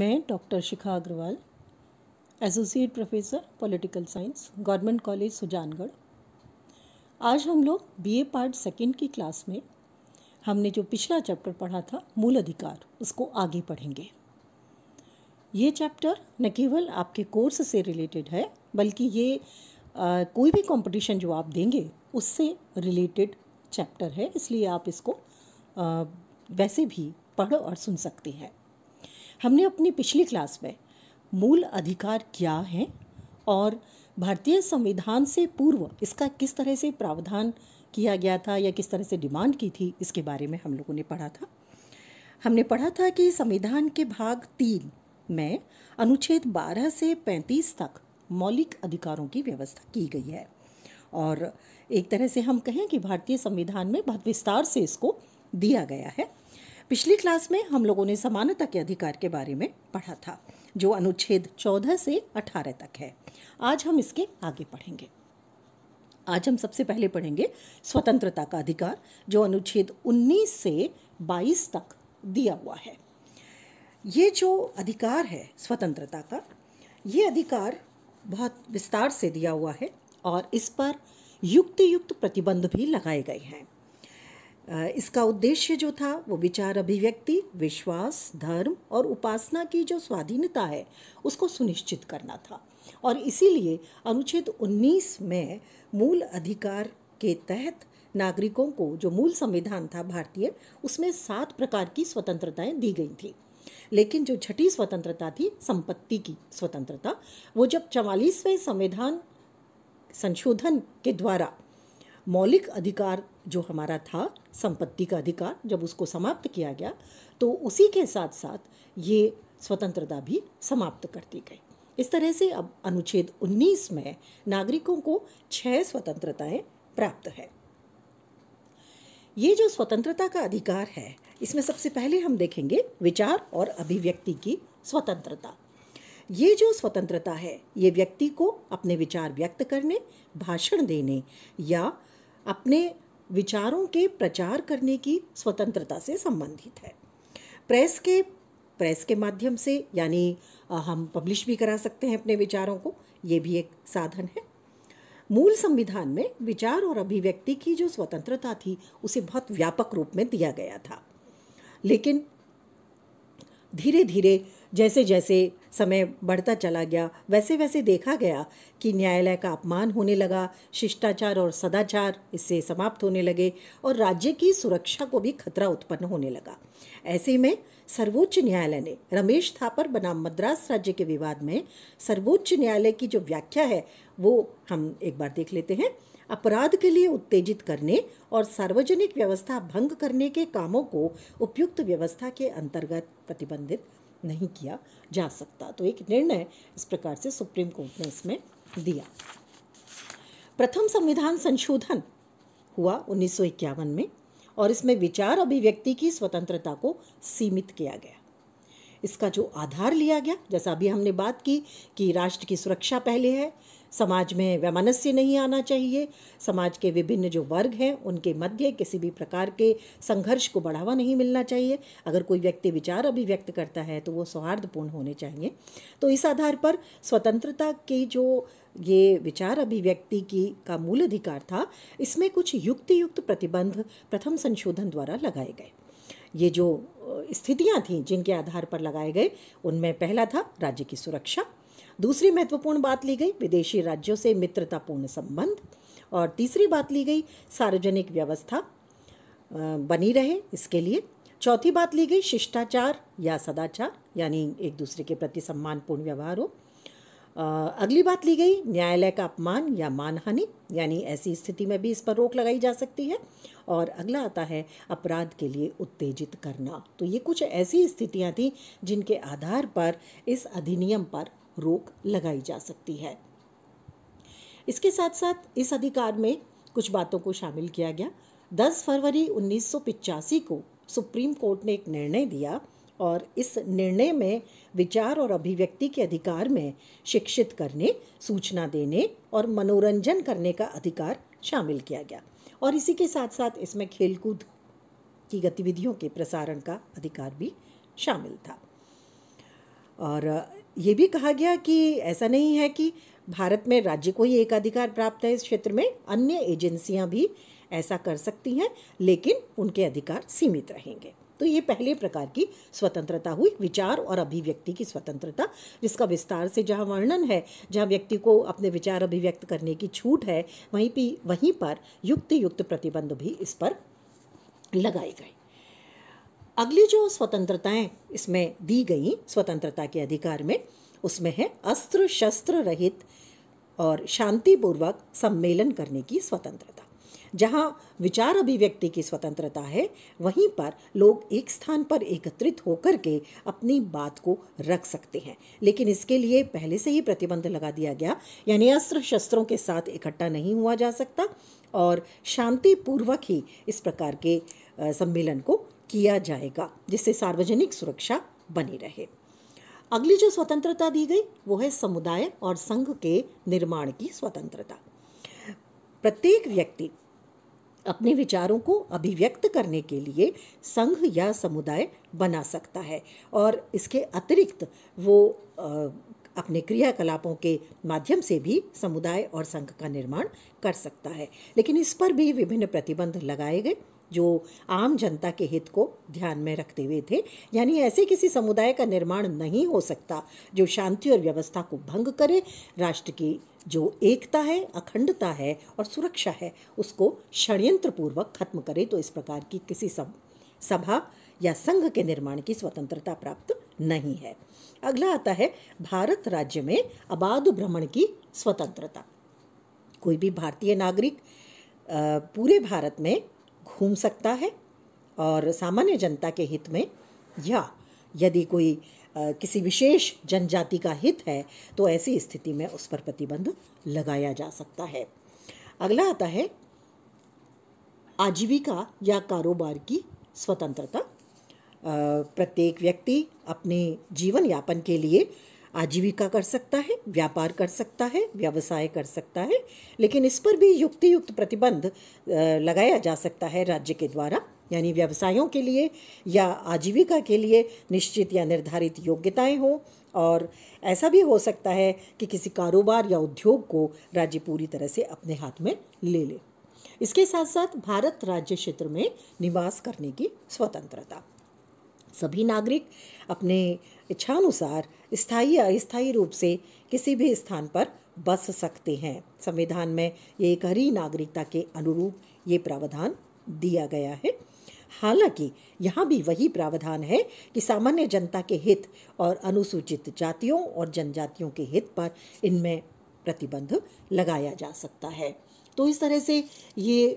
मैं doctor Shikha Agarwal associate professor political science government college Sujangarh आज हम लोग बीए पार्ट सेकंड की क्लास में हमने जो पिछला चैप्टर पढ़ा था मूल अधिकार उसको आगे पढ़ेंगे ये चैप्टर न केवल आपके कोर्स से रिलेटेड है बल्कि ये आ, कोई भी कंपटीशन जो आप देंगे उससे रिलेटेड चैप्टर है इसलिए आप इसको आ, वैसे भी पढ़ और सुन सकते हैं हमने अपनी पिछली क्लास में मूल अधिकार क्या हैं और भारतीय संविधान से पूर्व इसका किस तरह से प्रावधान किया गया था या किस तरह से डिमांड की थी इसके बारे में हम लोगों ने पढ़ा था हमने पढ़ा था कि संविधान के भाग तीन में अनुच्छेद 12 से 35 तक मौलिक अधिकारों की व्यवस्था की गई है और एक तरह से हम कहें कि भारतीय संविधान में बहुत विस्तार से इसको दिया गया है पिछली क्लास में हम लोगों ने समानता के अधिकार के बारे में पढ़ा था जो अनुच्छेद 14 से 18 तक है आज हम इसके आगे पढ़ेंगे आज हम सबसे पहले पढ़ेंगे स्वतंत्रता का अधिकार जो अनुच्छेद 19 से 22 तक दिया हुआ है ये जो अधिकार है स्वतंत्रता का ये अधिकार बहुत विस्तार से दिया हुआ है और इस पर युक्त युक्त प्रतिबंध भी लगाए गए हैं इसका उद्देश्य जो था वो विचार अभिव्यक्ति विश्वास धर्म और उपासना की जो स्वाधीनता है उसको सुनिश्चित करना था और इसीलिए अनुच्छेद 19 में मूल अधिकार के तहत नागरिकों को जो मूल संविधान था भारतीय उसमें सात प्रकार की स्वतंत्रताएं दी गई थी लेकिन जो छठी स्वतंत्रता थी संपत्ति की स्वतंत्रता वो जब चवालीसवें संविधान संशोधन के द्वारा मौलिक अधिकार जो हमारा था संपत्ति का अधिकार जब उसको समाप्त किया गया तो उसी के साथ साथ ये स्वतंत्रता भी समाप्त कर दी गई इस तरह से अब अनुच्छेद 19 में नागरिकों को छह स्वतंत्रताएं प्राप्त है ये जो स्वतंत्रता का अधिकार है इसमें सबसे पहले हम देखेंगे विचार और अभिव्यक्ति की स्वतंत्रता ये जो स्वतंत्रता है ये व्यक्ति को अपने विचार व्यक्त करने भाषण देने या अपने विचारों के प्रचार करने की स्वतंत्रता से संबंधित है प्रेस के प्रेस के माध्यम से यानी हम पब्लिश भी करा सकते हैं अपने विचारों को ये भी एक साधन है मूल संविधान में विचार और अभिव्यक्ति की जो स्वतंत्रता थी उसे बहुत व्यापक रूप में दिया गया था लेकिन धीरे धीरे जैसे जैसे समय बढ़ता चला गया वैसे वैसे देखा गया कि न्यायालय का अपमान होने लगा शिष्टाचार और सदाचार इससे समाप्त होने लगे और राज्य की सुरक्षा को भी खतरा उत्पन्न होने लगा ऐसे में सर्वोच्च न्यायालय ने रमेश थापर बनाम मद्रास राज्य के विवाद में सर्वोच्च न्यायालय की जो व्याख्या है वो हम एक बार देख लेते हैं अपराध के लिए उत्तेजित करने और सार्वजनिक व्यवस्था भंग करने के कामों को उपयुक्त व्यवस्था के अंतर्गत प्रतिबंधित नहीं किया जा सकता तो एक निर्णय इस प्रकार से सुप्रीम कोर्ट ने इसमें दिया प्रथम संविधान संशोधन हुआ उन्नीस में और इसमें विचार अभिव्यक्ति की स्वतंत्रता को सीमित किया गया इसका जो आधार लिया गया जैसा अभी हमने बात की कि राष्ट्र की सुरक्षा पहले है समाज में वैमनस्य नहीं आना चाहिए समाज के विभिन्न जो वर्ग हैं उनके मध्य किसी भी प्रकार के संघर्ष को बढ़ावा नहीं मिलना चाहिए अगर कोई व्यक्ति विचार अभिव्यक्त करता है तो वो सौहार्दपूर्ण होने चाहिए तो इस आधार पर स्वतंत्रता के जो ये विचार अभिव्यक्ति की का मूल अधिकार था इसमें कुछ युक्ति युक्त प्रतिबंध प्रथम संशोधन द्वारा लगाए गए ये जो स्थितियाँ थीं जिनके आधार पर लगाए गए उनमें पहला था राज्य की सुरक्षा दूसरी महत्वपूर्ण बात ली गई विदेशी राज्यों से मित्रतापूर्ण संबंध और तीसरी बात ली गई सार्वजनिक व्यवस्था बनी रहे इसके लिए चौथी बात ली गई शिष्टाचार या सदाचार यानी एक दूसरे के प्रति सम्मानपूर्ण व्यवहार हो अगली बात ली गई न्यायालय का अपमान या मानहानि यानी ऐसी स्थिति में भी इस पर रोक लगाई जा सकती है और अगला आता है अपराध के लिए उत्तेजित करना तो ये कुछ ऐसी स्थितियाँ थीं जिनके आधार पर इस अधिनियम पर रोक लगाई जा सकती है इसके साथ साथ इस अधिकार में कुछ बातों को शामिल किया गया 10 फरवरी उन्नीस को सुप्रीम कोर्ट ने एक निर्णय दिया और इस निर्णय में विचार और अभिव्यक्ति के अधिकार में शिक्षित करने सूचना देने और मनोरंजन करने का अधिकार शामिल किया गया और इसी के साथ साथ इसमें खेलकूद की गतिविधियों के प्रसारण का अधिकार भी शामिल था और ये भी कहा गया कि ऐसा नहीं है कि भारत में राज्य को ही एक अधिकार प्राप्त है इस क्षेत्र में अन्य एजेंसियां भी ऐसा कर सकती हैं लेकिन उनके अधिकार सीमित रहेंगे तो ये पहले प्रकार की स्वतंत्रता हुई विचार और अभिव्यक्ति की स्वतंत्रता जिसका विस्तार से जहाँ वर्णन है जहाँ व्यक्ति को अपने विचार अभिव्यक्त करने की छूट है वहीं भी वहीं पर युक्त युक्त प्रतिबंध भी इस पर लगाए गए अगली जो स्वतंत्रताएं इसमें दी गई स्वतंत्रता के अधिकार में उसमें है अस्त्र शस्त्र रहित और शांतिपूर्वक सम्मेलन करने की स्वतंत्रता जहां विचार अभिव्यक्ति की स्वतंत्रता है वहीं पर लोग एक स्थान पर एकत्रित होकर के अपनी बात को रख सकते हैं लेकिन इसके लिए पहले से ही प्रतिबंध लगा दिया गया यानी अस्त्र शस्त्रों के साथ इकट्ठा नहीं हुआ जा सकता और शांतिपूर्वक ही इस प्रकार के सम्मेलन को किया जाएगा जिससे सार्वजनिक सुरक्षा बनी रहे अगली जो स्वतंत्रता दी गई वो है समुदाय और संघ के निर्माण की स्वतंत्रता प्रत्येक व्यक्ति अपने विचारों को अभिव्यक्त करने के लिए संघ या समुदाय बना सकता है और इसके अतिरिक्त वो अपने क्रियाकलापों के माध्यम से भी समुदाय और संघ का निर्माण कर सकता है लेकिन इस पर भी विभिन्न प्रतिबंध लगाए गए जो आम जनता के हित को ध्यान में रखते हुए थे यानी ऐसे किसी समुदाय का निर्माण नहीं हो सकता जो शांति और व्यवस्था को भंग करे राष्ट्र की जो एकता है अखंडता है और सुरक्षा है उसको पूर्वक खत्म करे तो इस प्रकार की किसी सब सभा या संघ के निर्माण की स्वतंत्रता प्राप्त नहीं है अगला आता है भारत राज्य में अबाध भ्रमण की स्वतंत्रता कोई भी भारतीय नागरिक पूरे भारत में घूम सकता है और सामान्य जनता के हित में या यदि कोई किसी विशेष जनजाति का हित है तो ऐसी स्थिति में उस पर प्रतिबंध लगाया जा सकता है अगला आता है आजीविका या कारोबार की स्वतंत्रता प्रत्येक व्यक्ति अपने जीवन यापन के लिए आजीविका कर सकता है व्यापार कर सकता है व्यवसाय कर सकता है लेकिन इस पर भी युक्ति युक्त प्रतिबंध लगाया जा सकता है राज्य के द्वारा यानी व्यवसायों के लिए या आजीविका के लिए निश्चित या निर्धारित योग्यताएं हों और ऐसा भी हो सकता है कि किसी कारोबार या उद्योग को राज्य पूरी तरह से अपने हाथ में ले ले इसके साथ साथ भारत राज्य क्षेत्र में निवास करने की स्वतंत्रता सभी नागरिक अपने इच्छानुसार स्थायी या अस्थायी रूप से किसी भी स्थान पर बस सकते हैं संविधान में ये एक हरी नागरिकता के अनुरूप ये प्रावधान दिया गया है हालांकि यहाँ भी वही प्रावधान है कि सामान्य जनता के हित और अनुसूचित जातियों और जनजातियों के हित पर इनमें प्रतिबंध लगाया जा सकता है तो इस तरह से ये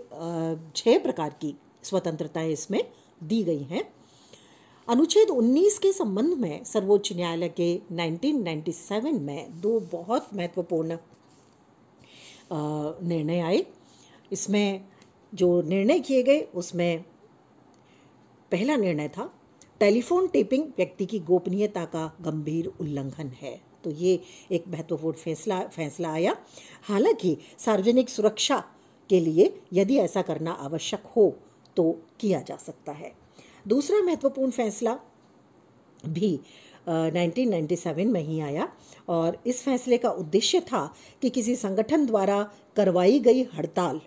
छः प्रकार की स्वतंत्रताएं इसमें दी गई हैं अनुच्छेद 19 के संबंध में सर्वोच्च न्यायालय के 1997 में दो बहुत महत्वपूर्ण निर्णय आए इसमें जो निर्णय किए गए उसमें पहला निर्णय था टेलीफोन टेपिंग व्यक्ति की गोपनीयता का गंभीर उल्लंघन है तो ये एक महत्वपूर्ण फैसला फैसला आया हालांकि सार्वजनिक सुरक्षा के लिए यदि ऐसा करना आवश्यक हो तो किया जा सकता है दूसरा महत्वपूर्ण फैसला भी आ, 1997 में ही आया और इस फैसले का उद्देश्य था कि किसी संगठन द्वारा करवाई गई हड़ताल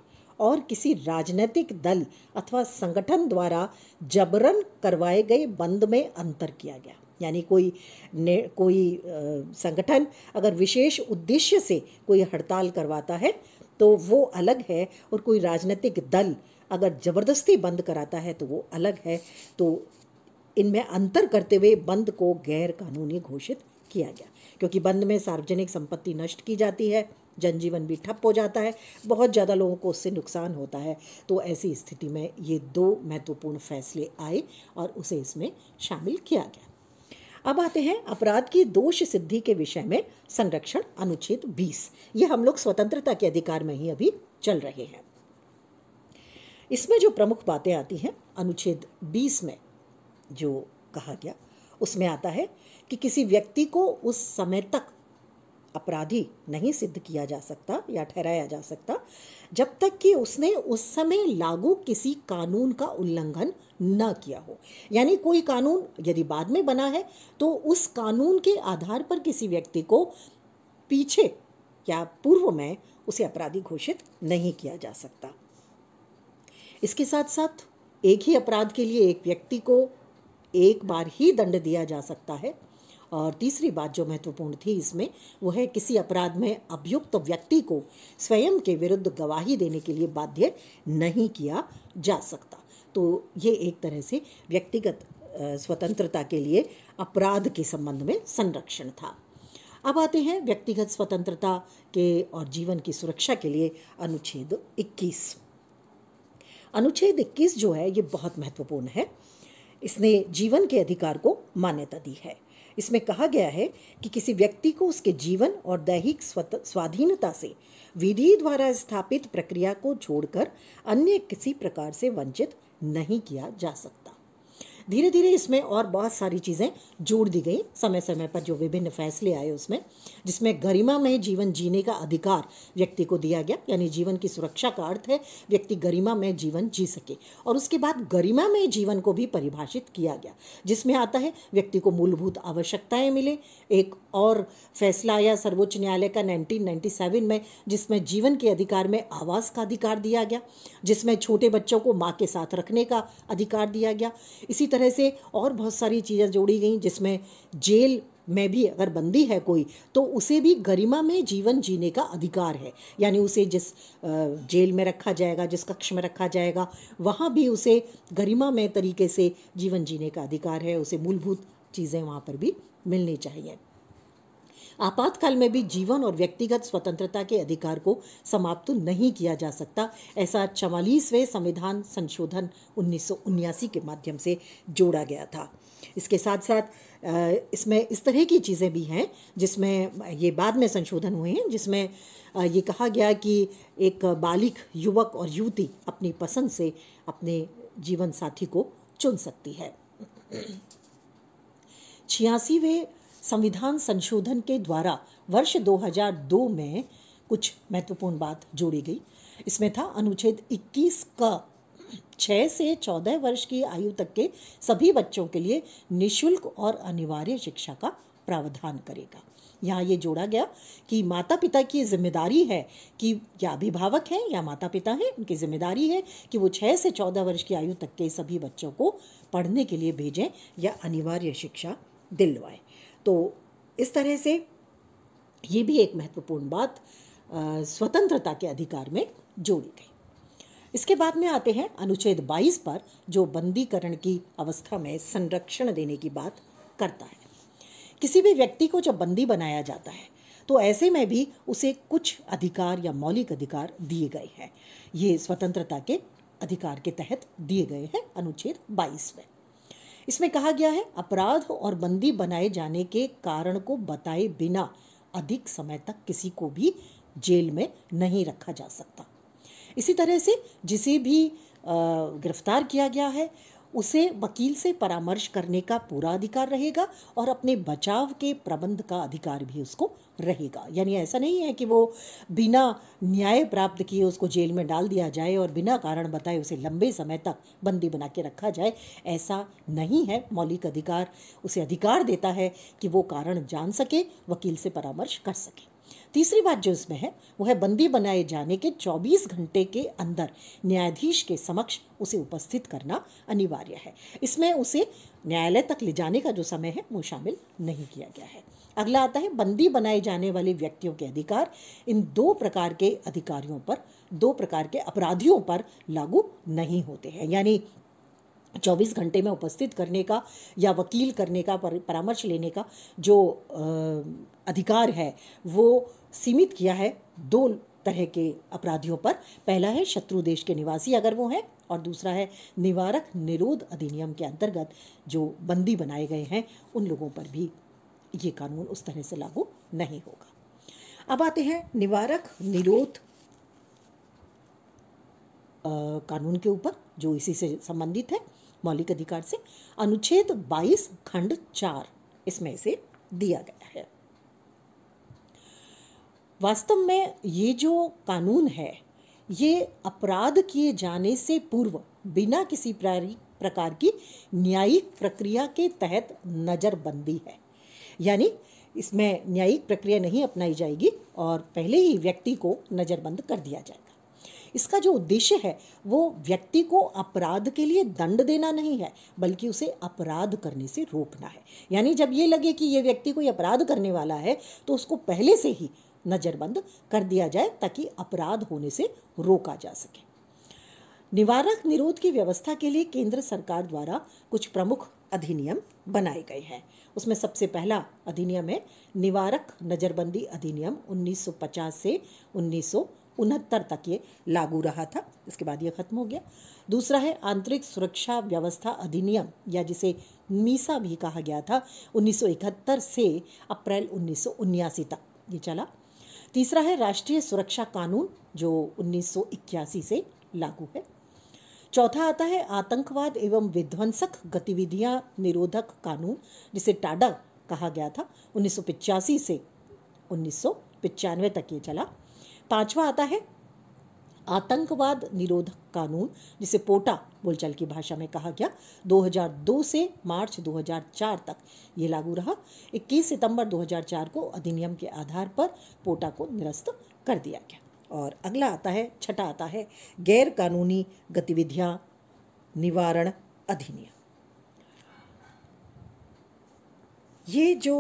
और किसी राजनीतिक दल अथवा संगठन द्वारा जबरन करवाए गए बंद में अंतर किया गया यानी कोई ने कोई संगठन अगर विशेष उद्देश्य से कोई हड़ताल करवाता है तो वो अलग है और कोई राजनीतिक दल अगर ज़बरदस्ती बंद कराता है तो वो अलग है तो इनमें अंतर करते हुए बंद को गैर कानूनी घोषित किया गया क्योंकि बंद में सार्वजनिक संपत्ति नष्ट की जाती है जनजीवन भी ठप हो जाता है बहुत ज़्यादा लोगों को उससे नुकसान होता है तो ऐसी स्थिति में ये दो महत्वपूर्ण फैसले आए और उसे इसमें शामिल किया गया अब आते हैं अपराध की दोष सिद्धि के विषय में संरक्षण अनुच्छेद 20 ये हम लोग स्वतंत्रता के अधिकार में ही अभी चल रहे हैं इसमें जो प्रमुख बातें आती हैं अनुच्छेद 20 में जो कहा गया उसमें आता है कि किसी व्यक्ति को उस समय तक अपराधी नहीं सिद्ध किया जा सकता या ठहराया जा सकता जब तक कि उसने उस समय लागू किसी कानून का उल्लंघन न किया हो यानी कोई कानून यदि बाद में बना है तो उस कानून के आधार पर किसी व्यक्ति को पीछे या पूर्व में उसे अपराधी घोषित नहीं किया जा सकता इसके साथ साथ एक ही अपराध के लिए एक व्यक्ति को एक बार ही दंड दिया जा सकता है और तीसरी बात जो महत्वपूर्ण थी इसमें वो है किसी अपराध में अभियुक्त व्यक्ति को स्वयं के विरुद्ध गवाही देने के लिए बाध्य नहीं किया जा सकता तो ये एक तरह से व्यक्तिगत स्वतंत्रता के लिए अपराध के संबंध में संरक्षण था अब आते हैं व्यक्तिगत स्वतंत्रता के और जीवन की सुरक्षा के लिए अनुच्छेद 21 अनुच्छेद 21 जो है ये बहुत महत्वपूर्ण है इसने जीवन के अधिकार को मान्यता दी है इसमें कहा गया है कि किसी व्यक्ति को उसके जीवन और दैहिक स्वाधीनता से विधि द्वारा स्थापित प्रक्रिया को छोड़कर अन्य किसी प्रकार से वंचित नहीं किया जा सकता धीरे धीरे इसमें और बहुत सारी चीज़ें जोड़ दी गई समय समय पर जो विभिन्न फैसले आए उसमें जिसमें गरिमा में जीवन जीने का अधिकार व्यक्ति को दिया गया यानी जीवन की सुरक्षा का अर्थ है व्यक्ति गरिमा में जीवन जी सके और उसके बाद गरिमा में जीवन को भी परिभाषित किया गया जिसमें आता है व्यक्ति को मूलभूत आवश्यकताएं मिले एक और फैसला आया सर्वोच्च न्यायालय का 1997 में जिसमें जीवन के अधिकार में आवास का अधिकार दिया गया जिसमें छोटे बच्चों को माँ के साथ रखने का अधिकार दिया गया इसी तरह से और बहुत सारी चीज़ें जोड़ी गई जिसमें जेल में भी अगर बंदी है कोई तो उसे भी गरिमा में जीवन जीने का अधिकार है यानी उसे जिस जेल में रखा जाएगा जिस कक्ष में रखा जाएगा वहाँ भी उसे गरिमा में तरीके से जीवन जीने का अधिकार है उसे मूलभूत चीज़ें वहाँ पर भी मिलनी चाहिए आपातकाल में भी जीवन और व्यक्तिगत स्वतंत्रता के अधिकार को समाप्त नहीं किया जा सकता ऐसा चवालीसवें संविधान संशोधन उन्नीस के माध्यम से जोड़ा गया था इसके साथ साथ इसमें इस तरह की चीज़ें भी हैं जिसमें ये बाद में संशोधन हुए हैं जिसमें ये कहा गया कि एक बालिक युवक और युवती अपनी पसंद से अपने जीवन साथी को चुन सकती है छियासीवें संविधान संशोधन के द्वारा वर्ष 2002 में कुछ महत्वपूर्ण बात जोड़ी गई इसमें था अनुच्छेद 21 का छः से चौदह वर्ष की आयु तक के सभी बच्चों के लिए निशुल्क और अनिवार्य शिक्षा का प्रावधान करेगा यहाँ ये जोड़ा गया कि माता पिता की जिम्मेदारी है कि या अभिभावक हैं या माता पिता हैं उनकी जिम्मेदारी है कि वो छः से चौदह वर्ष की आयु तक के सभी बच्चों को पढ़ने के लिए भेजें या अनिवार्य शिक्षा दिलवाएं तो इस तरह से ये भी एक महत्वपूर्ण बात स्वतंत्रता के अधिकार में जोड़ी गई इसके बाद में आते हैं अनुच्छेद 22 पर जो बंदीकरण की अवस्था में संरक्षण देने की बात करता है किसी भी व्यक्ति को जब बंदी बनाया जाता है तो ऐसे में भी उसे कुछ अधिकार या मौलिक अधिकार दिए गए हैं ये स्वतंत्रता के अधिकार के तहत दिए गए हैं अनुच्छेद 22 में इसमें कहा गया है अपराध और बंदी बनाए जाने के कारण को बताए बिना अधिक समय तक किसी को भी जेल में नहीं रखा जा सकता इसी तरह से जिसे भी गिरफ्तार किया गया है उसे वकील से परामर्श करने का पूरा अधिकार रहेगा और अपने बचाव के प्रबंध का अधिकार भी उसको रहेगा यानी ऐसा नहीं है कि वो बिना न्याय प्राप्त किए उसको जेल में डाल दिया जाए और बिना कारण बताए उसे लंबे समय तक बंदी बना के रखा जाए ऐसा नहीं है मौलिक अधिकार उसे अधिकार देता है कि वो कारण जान सके वकील से परामर्श कर सके तीसरी बात जो इसमें है वो है बंदी बनाए जाने के 24 घंटे के अंदर न्यायाधीश के समक्ष उसे उपस्थित करना अनिवार्य है इसमें उसे न्यायालय तक ले जाने का जो समय है वो शामिल नहीं किया गया है अगला आता है बंदी बनाए जाने वाले व्यक्तियों के अधिकार इन दो प्रकार के अधिकारियों पर दो प्रकार के अपराधियों पर लागू नहीं होते हैं यानी 24 घंटे में उपस्थित करने का या वकील करने का परामर्श लेने का जो अधिकार है वो सीमित किया है दो तरह के अपराधियों पर पहला है शत्रु देश के निवासी अगर वो हैं और दूसरा है निवारक निरोध अधिनियम के अंतर्गत जो बंदी बनाए गए हैं उन लोगों पर भी ये कानून उस तरह से लागू नहीं होगा अब आते हैं निवारक निरोध कानून के ऊपर जो इसी से संबंधित है मौलिक अधिकार से अनुच्छेद 22 खंड 4 इसमें इसे दिया गया है वास्तव में ये जो कानून है ये अपराध किए जाने से पूर्व बिना किसी प्रकार की न्यायिक प्रक्रिया के तहत नज़रबंदी है यानी इसमें न्यायिक प्रक्रिया नहीं अपनाई जाएगी और पहले ही व्यक्ति को नज़रबंद कर दिया जाएगा इसका जो उद्देश्य है वो व्यक्ति को अपराध के लिए दंड देना नहीं है बल्कि उसे अपराध करने से रोकना है यानी जब ये लगे कि ये व्यक्ति कोई अपराध करने वाला है तो उसको पहले से ही नज़रबंद कर दिया जाए ताकि अपराध होने से रोका जा सके निवारक निरोध की व्यवस्था के लिए केंद्र सरकार द्वारा कुछ प्रमुख अधिनियम बनाए गए हैं उसमें सबसे पहला अधिनियम है निवारक नज़रबंदी अधिनियम 1950 से उनहत्तर तक ये लागू रहा था इसके बाद ये खत्म हो गया दूसरा है आंतरिक सुरक्षा व्यवस्था अधिनियम या जिसे मीसा भी कहा गया था 1971 से अप्रैल उन्नीस तक ये चला तीसरा है राष्ट्रीय सुरक्षा कानून जो उन्नीस से लागू है चौथा आता है आतंकवाद एवं विध्वंसक गतिविधियां निरोधक कानून जिसे टाडा कहा गया था उन्नीस से उन्नीस तक ये चला पांचवा आता है आतंकवाद निरोधक कानून जिसे पोटा बोलचाल की भाषा में कहा गया 2002 से मार्च 2004 तक ये लागू रहा 21 सितंबर 2004 को अधिनियम के आधार पर पोटा को निरस्त कर दिया गया और अगला आता है छठा आता है गैर कानूनी गतिविधियां निवारण अधिनियम ये जो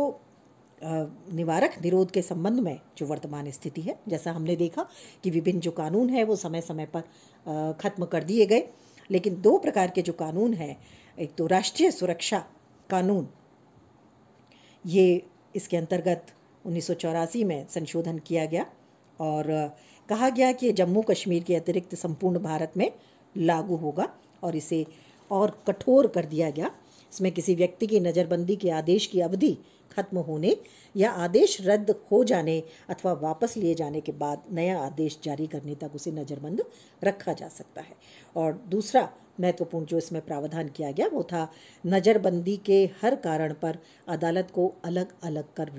निवारक निरोध के संबंध में जो वर्तमान स्थिति है जैसा हमने देखा कि विभिन्न जो कानून है वो समय समय पर ख़त्म कर दिए गए लेकिन दो प्रकार के जो कानून हैं एक तो राष्ट्रीय सुरक्षा कानून ये इसके अंतर्गत उन्नीस में संशोधन किया गया और कहा गया कि जम्मू कश्मीर के अतिरिक्त संपूर्ण भारत में लागू होगा और इसे और कठोर कर दिया गया इसमें किसी व्यक्ति की नज़रबंदी के आदेश की अवधि खत्म होने या आदेश रद्द हो जाने अथवा वापस लिए जाने के बाद नया आदेश जारी करने तक उसे नज़रबंद रखा जा सकता है और दूसरा महत्वपूर्ण जो इसमें प्रावधान किया गया वो था नज़रबंदी के हर कारण पर अदालत को अलग अलग कर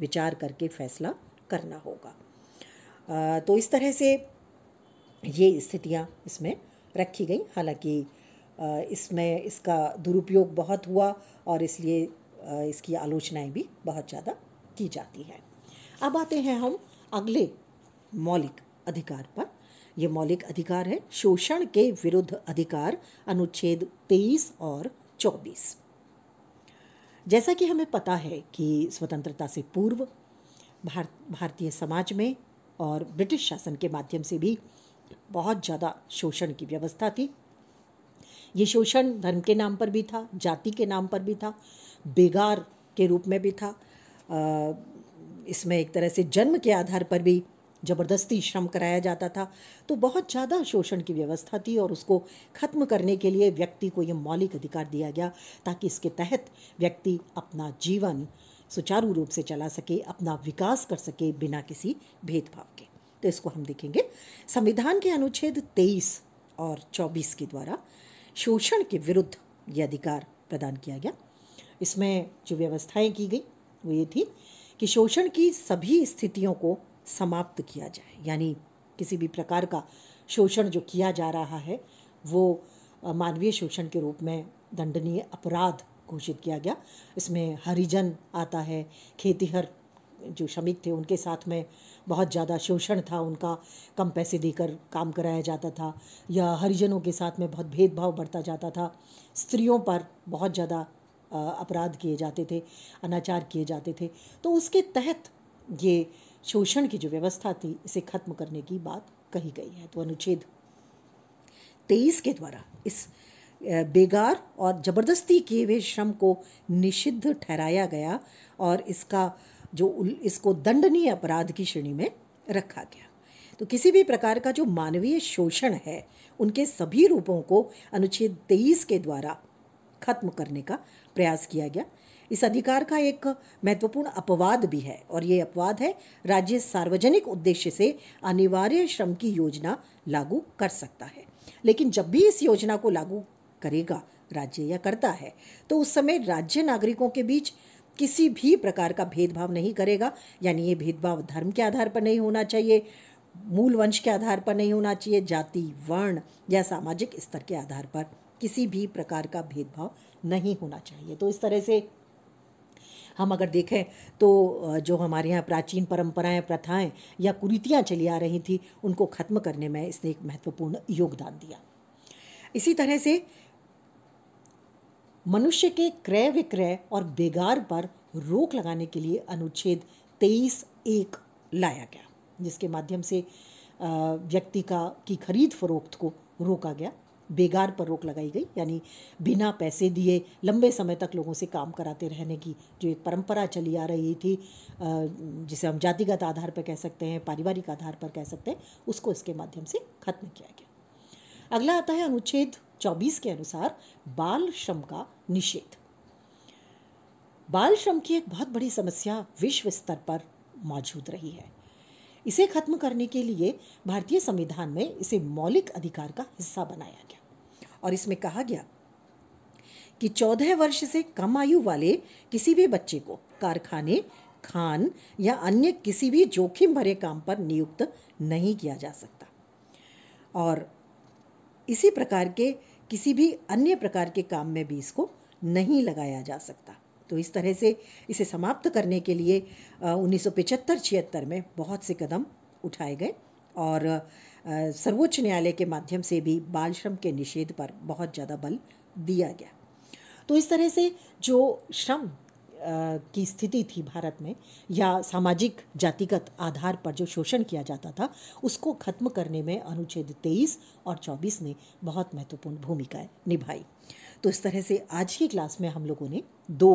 विचार करके फैसला करना होगा तो इस तरह से ये स्थितियाँ इसमें रखी गई हालांकि इसमें इसका दुरुपयोग बहुत हुआ और इसलिए इसकी आलोचनाएं भी बहुत ज़्यादा की जाती है अब आते हैं हम अगले मौलिक अधिकार पर यह मौलिक अधिकार है शोषण के विरुद्ध अधिकार अनुच्छेद 23 और 24 जैसा कि हमें पता है कि स्वतंत्रता से पूर्व भार भारतीय समाज में और ब्रिटिश शासन के माध्यम से भी बहुत ज़्यादा शोषण की व्यवस्था थी ये शोषण धर्म के नाम पर भी था जाति के नाम पर भी था बेगार के रूप में भी था इसमें एक तरह से जन्म के आधार पर भी ज़बरदस्ती श्रम कराया जाता था तो बहुत ज़्यादा शोषण की व्यवस्था थी और उसको ख़त्म करने के लिए व्यक्ति को ये मौलिक अधिकार दिया गया ताकि इसके तहत व्यक्ति अपना जीवन सुचारू रूप से चला सके अपना विकास कर सके बिना किसी भेदभाव के तो इसको हम देखेंगे संविधान के अनुच्छेद तेईस और चौबीस के द्वारा शोषण के विरुद्ध ये अधिकार प्रदान किया गया इसमें जो व्यवस्थाएं की गई वो ये थी कि शोषण की सभी स्थितियों को समाप्त किया जाए यानी किसी भी प्रकार का शोषण जो किया जा रहा है वो मानवीय शोषण के रूप में दंडनीय अपराध घोषित किया गया इसमें हरिजन आता है खेतीहर जो श्रमिक थे उनके साथ में बहुत ज़्यादा शोषण था उनका कम पैसे देकर काम कराया जाता था या हरिजनों के साथ में बहुत भेदभाव बढ़ता जाता था स्त्रियों पर बहुत ज़्यादा अपराध किए जाते थे अनाचार किए जाते थे तो उसके तहत ये शोषण की जो व्यवस्था थी इसे ख़त्म करने की बात कही गई है तो अनुच्छेद तेईस के द्वारा इस बेगार और ज़बरदस्ती किए हुए श्रम को निषिद्ध ठहराया गया और इसका जो इसको दंडनीय अपराध की श्रेणी में रखा गया तो किसी भी प्रकार का जो मानवीय शोषण है उनके सभी रूपों को अनुच्छेद तेईस के द्वारा खत्म करने का प्रयास किया गया इस अधिकार का एक महत्वपूर्ण अपवाद भी है और ये अपवाद है राज्य सार्वजनिक उद्देश्य से अनिवार्य श्रम की योजना लागू कर सकता है लेकिन जब भी इस योजना को लागू करेगा राज्य या करता है तो उस समय राज्य नागरिकों के बीच किसी भी प्रकार का भेदभाव नहीं करेगा यानी ये भेदभाव धर्म के आधार पर नहीं होना चाहिए मूल वंश के आधार पर नहीं होना चाहिए जाति वर्ण या सामाजिक स्तर के आधार पर किसी भी प्रकार का भेदभाव नहीं होना चाहिए तो इस तरह से हम अगर देखें तो जो हमारे यहाँ प्राचीन परंपराएं प्रथाएं या कुरीतियाँ चली आ रही थी उनको ख़त्म करने में इसने एक महत्वपूर्ण योगदान दिया इसी तरह से मनुष्य के क्रय विक्रय और बेगार पर रोक लगाने के लिए अनुच्छेद तेईस एक लाया गया जिसके माध्यम से व्यक्ति का की खरीद फरोख्त को रोका गया बेगार पर रोक लगाई गई यानी बिना पैसे दिए लंबे समय तक लोगों से काम कराते रहने की जो एक परंपरा चली आ रही थी जिसे हम जातिगत आधार पर कह सकते हैं पारिवारिक आधार पर कह सकते हैं उसको इसके माध्यम से खत्म किया गया अगला आता है अनुच्छेद 24 के अनुसार बाल श्रम का निषेध बाल श्रम की एक बहुत बड़ी समस्या विश्व स्तर पर मौजूद रही है इसे खत्म करने के लिए भारतीय संविधान में इसे मौलिक अधिकार का हिस्सा बनाया गया और इसमें कहा गया कि 14 वर्ष से कम आयु वाले किसी भी बच्चे को कारखाने खान या अन्य किसी भी जोखिम भरे काम पर नियुक्त नहीं किया जा सकता और इसी प्रकार के किसी भी अन्य प्रकार के काम में भी इसको नहीं लगाया जा सकता तो इस तरह से इसे समाप्त करने के लिए उन्नीस सौ में बहुत से कदम उठाए गए और सर्वोच्च न्यायालय के माध्यम से भी बाल श्रम के निषेध पर बहुत ज़्यादा बल दिया गया तो इस तरह से जो श्रम की स्थिति थी भारत में या सामाजिक जातिगत आधार पर जो शोषण किया जाता था उसको खत्म करने में अनुच्छेद 23 और 24 ने बहुत महत्वपूर्ण भूमिका निभाई तो इस तरह से आज की क्लास में हम लोगों ने दो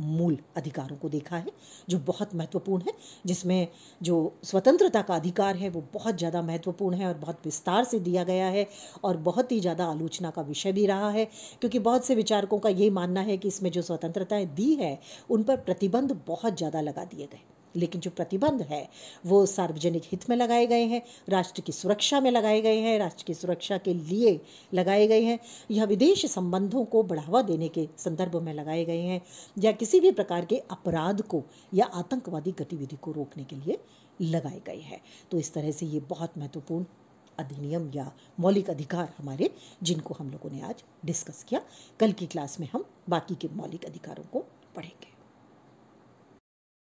मूल अधिकारों को देखा है जो बहुत महत्वपूर्ण है जिसमें जो स्वतंत्रता का अधिकार है वो बहुत ज़्यादा महत्वपूर्ण है और बहुत विस्तार से दिया गया है और बहुत ही ज़्यादा आलोचना का विषय भी रहा है क्योंकि बहुत से विचारकों का यही मानना है कि इसमें जो स्वतंत्रताएँ दी है उन पर प्रतिबंध बहुत ज़्यादा लगा दिए गए लेकिन जो प्रतिबंध है वो सार्वजनिक हित में लगाए गए हैं राष्ट्र की सुरक्षा में लगाए गए हैं राष्ट्र की सुरक्षा के लिए लगाए गए हैं या विदेश संबंधों को बढ़ावा देने के संदर्भ में लगाए गए हैं या किसी भी प्रकार के अपराध को या आतंकवादी गतिविधि को रोकने के लिए लगाए गए हैं तो इस तरह से ये बहुत महत्वपूर्ण अधिनियम या मौलिक अधिकार हमारे जिनको हम लोगों ने आज डिस्कस किया कल की क्लास में हम बाकी के मौलिक अधिकारों को पढ़ेंगे